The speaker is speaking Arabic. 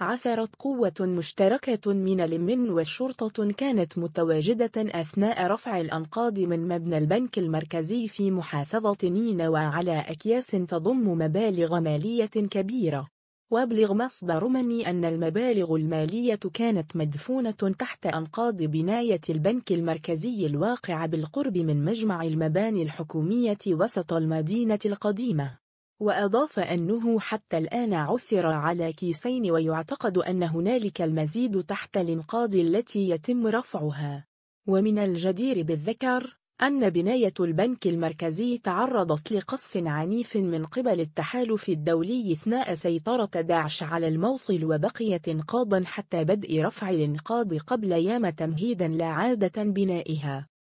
عثرت قوة مشتركة من الأمن والشرطة كانت متواجدة أثناء رفع الأنقاض من مبنى البنك المركزي في محافظة نينوى على أكياس تضم مبالغ مالية كبيرة وابلغ مصدر مني أن المبالغ المالية كانت مدفونة تحت أنقاض بناية البنك المركزي الواقع بالقرب من مجمع المباني الحكومية وسط المدينة القديمة وأضاف أنه حتى الآن عثر على كيسين ويعتقد أن هنالك المزيد تحت الانقاض التي يتم رفعها ومن الجدير بالذكر أن بناية البنك المركزي تعرضت لقصف عنيف من قبل التحالف الدولي أثناء سيطرة داعش على الموصل وبقيت انقاضا حتى بدء رفع الانقاض قبل يام تمهيدا لا عادة بنائها